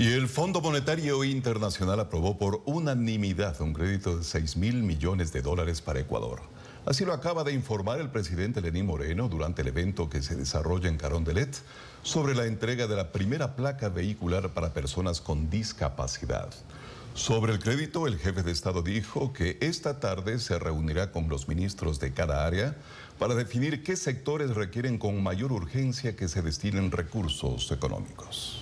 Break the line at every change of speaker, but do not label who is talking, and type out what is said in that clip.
Y el Fondo Monetario Internacional aprobó por unanimidad un crédito de 6 mil millones de dólares para Ecuador. Así lo acaba de informar el presidente Lenín Moreno durante el evento que se desarrolla en Carondelet sobre la entrega de la primera placa vehicular para personas con discapacidad. Sobre el crédito, el jefe de Estado dijo que esta tarde se reunirá con los ministros de cada área para definir qué sectores requieren con mayor urgencia que se destinen recursos económicos.